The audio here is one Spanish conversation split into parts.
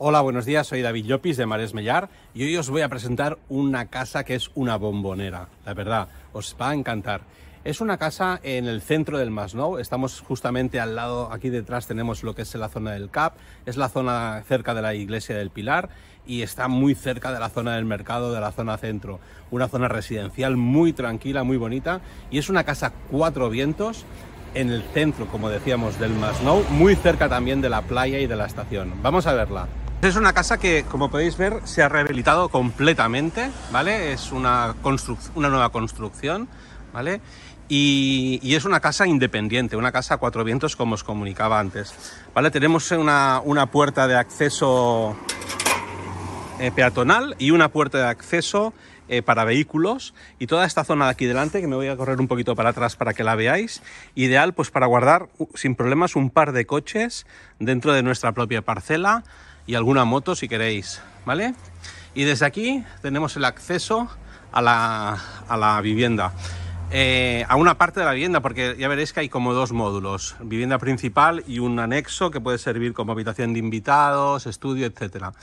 Hola, buenos días. Soy David Llopis de Mares Mellar y hoy os voy a presentar una casa que es una bombonera. La verdad, os va a encantar. Es una casa en el centro del Masnou. Estamos justamente al lado, aquí detrás tenemos lo que es la zona del CAP. Es la zona cerca de la iglesia del Pilar y está muy cerca de la zona del mercado, de la zona centro. Una zona residencial muy tranquila, muy bonita. Y es una casa cuatro vientos en el centro, como decíamos, del Masnou, muy cerca también de la playa y de la estación. Vamos a verla. Es una casa que, como podéis ver, se ha rehabilitado completamente, ¿vale? Es una, una nueva construcción, ¿vale? Y, es una casa independiente, una casa a cuatro vientos, como os comunicaba antes, ¿vale? Tenemos una, puerta de acceso eh, peatonal y una puerta de acceso eh, para vehículos y toda esta zona de aquí delante, que me voy a correr un poquito para atrás para que la veáis, ideal pues para guardar sin problemas un par de coches dentro de nuestra propia parcela, y alguna moto si queréis, ¿vale? Y desde aquí tenemos el acceso a la, vivienda. Eh, a una parte de la vivienda, porque ya veréis que hay como dos módulos, vivienda principal y un anexo que puede servir como habitación de invitados, estudio, etcétera.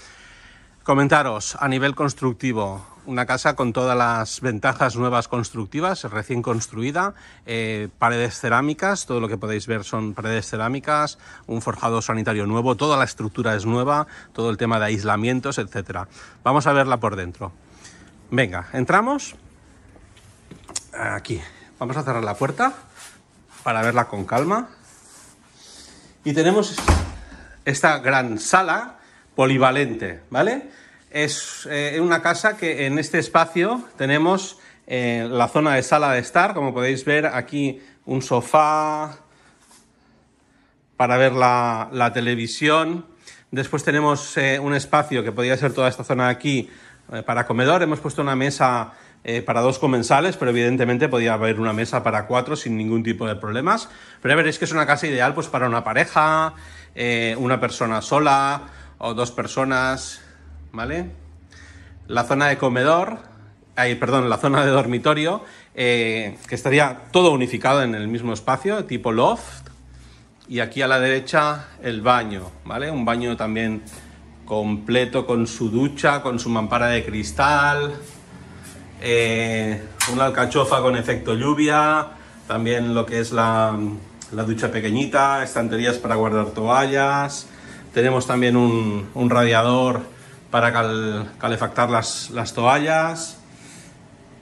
Comentaros a nivel constructivo, una casa con todas las ventajas nuevas constructivas, recién construida, eh, paredes cerámicas, todo lo que podéis ver son paredes cerámicas, un forjado sanitario nuevo, toda la estructura es nueva, todo el tema de aislamientos, etcétera. Vamos a verla por dentro. Venga, entramos aquí. Vamos a cerrar la puerta para verla con calma. Y tenemos esta gran sala polivalente, ¿vale? Eh, es una casa que en este espacio tenemos eh, la zona de sala de estar, como podéis ver aquí un sofá para ver la, televisión. Después tenemos eh, un espacio que podría ser toda esta zona de aquí para comedor. Hemos puesto una mesa para dos comensales, pero evidentemente podía haber una mesa para cuatro sin ningún tipo de problemas. Pero ya veréis que es una casa ideal pues, para una pareja, una persona sola o dos personas, ¿vale? La zona de comedor, ay, perdón, la zona de dormitorio, eh, que estaría todo unificado en el mismo espacio, tipo loft. Y aquí a la derecha el baño, ¿vale? Un baño también completo con su ducha, con su mampara de cristal, eh, una alcachofa con efecto lluvia, también lo que es la, la ducha pequeñita, estanterías para guardar toallas, tenemos también un, radiador para calefactar las, toallas.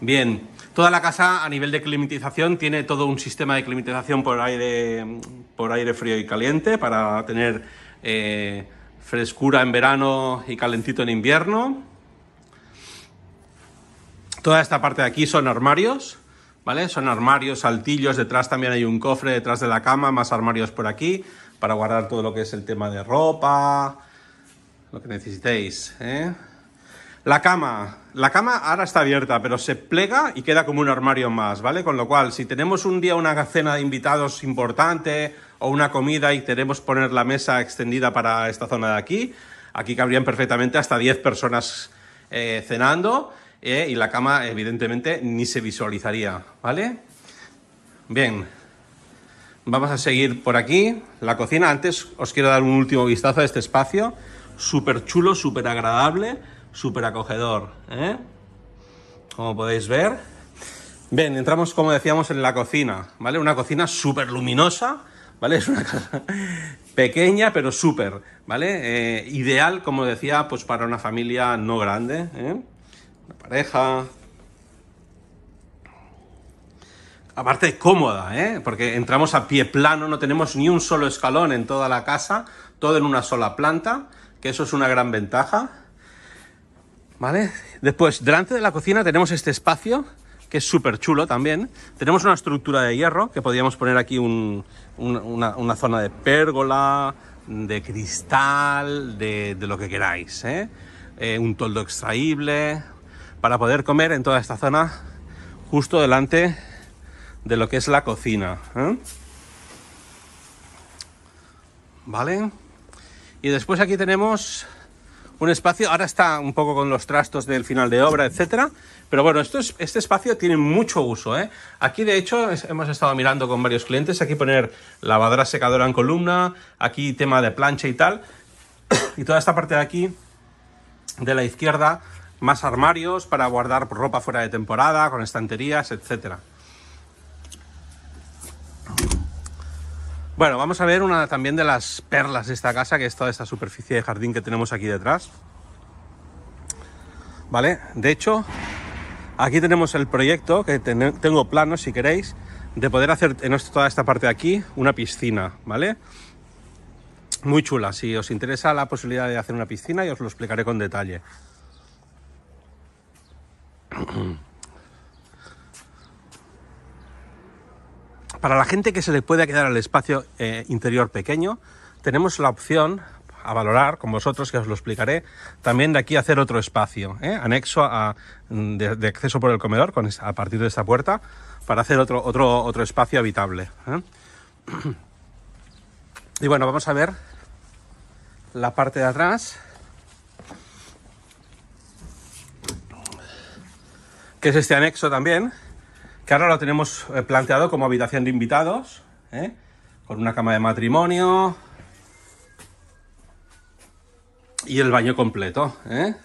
Bien, toda la casa a nivel de climatización tiene todo un sistema de climatización por aire, por aire frío y caliente para tener eh, frescura en verano y calentito en invierno. Toda esta parte de aquí son armarios, ¿vale? Son armarios, saltillos, detrás también hay un cofre detrás de la cama, más armarios por aquí para guardar todo lo que es el tema de ropa, lo que necesitéis. ¿eh? La cama. La cama ahora está abierta, pero se plega y queda como un armario más, ¿vale? Con lo cual, si tenemos un día una cena de invitados importante o una comida y queremos poner la mesa extendida para esta zona de aquí, aquí cabrían perfectamente hasta 10 personas eh, cenando ¿eh? y la cama, evidentemente, ni se visualizaría, ¿vale? Bien. Vamos a seguir por aquí, la cocina. Antes os quiero dar un último vistazo a este espacio. Súper chulo, súper agradable, súper acogedor. ¿eh? Como podéis ver. Bien, entramos, como decíamos, en la cocina. ¿Vale? Una cocina súper luminosa. ¿Vale? Es una casa pequeña, pero súper. ¿Vale? Eh, ideal, como decía, pues para una familia no grande. ¿eh? Una pareja, aparte cómoda, ¿eh? porque entramos a pie plano, no tenemos ni un solo escalón en toda la casa, todo en una sola planta, que eso es una gran ventaja. ¿Vale? Después, delante de la cocina tenemos este espacio, que es súper chulo también. Tenemos una estructura de hierro, que podríamos poner aquí una, zona de pérgola, de cristal, de, lo que queráis. ¿eh? Eh, un toldo extraíble, para poder comer en toda esta zona, justo delante de lo que es la cocina. ¿eh? ¿Vale? Y después aquí tenemos un espacio, ahora está un poco con los trastos del final de obra, etcétera, pero bueno, este espacio tiene mucho uso. ¿eh? Aquí, de hecho, hemos estado mirando con varios clientes, aquí poner lavadora secadora en columna, aquí tema de plancha y tal, y toda esta parte de aquí, de la izquierda, más armarios para guardar ropa fuera de temporada, con estanterías, etcétera. Bueno, vamos a ver una también de las perlas de esta casa, que es toda esta superficie de jardín que tenemos aquí detrás. ¿Vale? De hecho, aquí tenemos el proyecto, que tengo planos, si queréis, de poder hacer en toda esta parte de aquí una piscina, ¿vale? Muy chula, si os interesa la posibilidad de hacer una piscina, y os lo explicaré con detalle. Para la gente que se le pueda quedar al espacio eh, interior pequeño, tenemos la opción a valorar con vosotros, que os lo explicaré, también de aquí hacer otro espacio, ¿eh? anexo mm, de, acceso por el comedor con a partir de esta puerta, para hacer otro, otro, otro espacio habitable. ¿eh? Y bueno, vamos a ver la parte de atrás, que es este anexo también, que ahora lo tenemos eh, planteado como habitación de invitados, ¿eh? con una cama de matrimonio y el baño completo. ¿eh?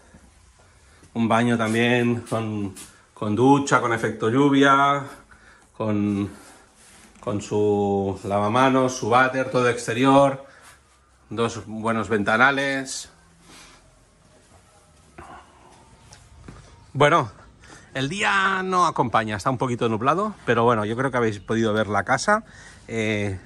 Un baño también con, ducha, con efecto lluvia, con, con su lavamanos, su váter, todo exterior, dos buenos ventanales. Bueno, el día no acompaña, está un poquito nublado, pero bueno, yo creo que habéis podido ver la casa. Eh,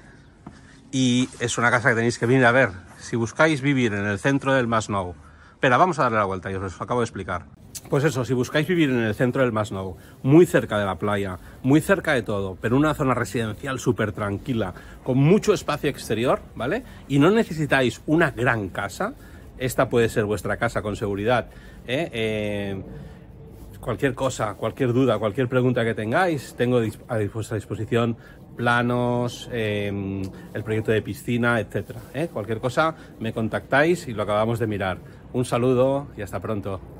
y es una casa que tenéis que venir a ver si buscáis vivir en el centro del Masnou. Pero vamos a darle la vuelta, yo os lo acabo de explicar. Pues eso, si buscáis vivir en el centro del Masnou, muy cerca de la playa, muy cerca de todo, pero una zona residencial súper tranquila, con mucho espacio exterior, ¿vale? Y no necesitáis una gran casa, esta puede ser vuestra casa con seguridad, ¿eh? eh cualquier cosa, cualquier duda, cualquier pregunta que tengáis, tengo a vuestra disposición planos, em, el proyecto de piscina, etcétera. ¿eh? Cualquier cosa, me contactáis y lo acabamos de mirar. Un saludo y hasta pronto.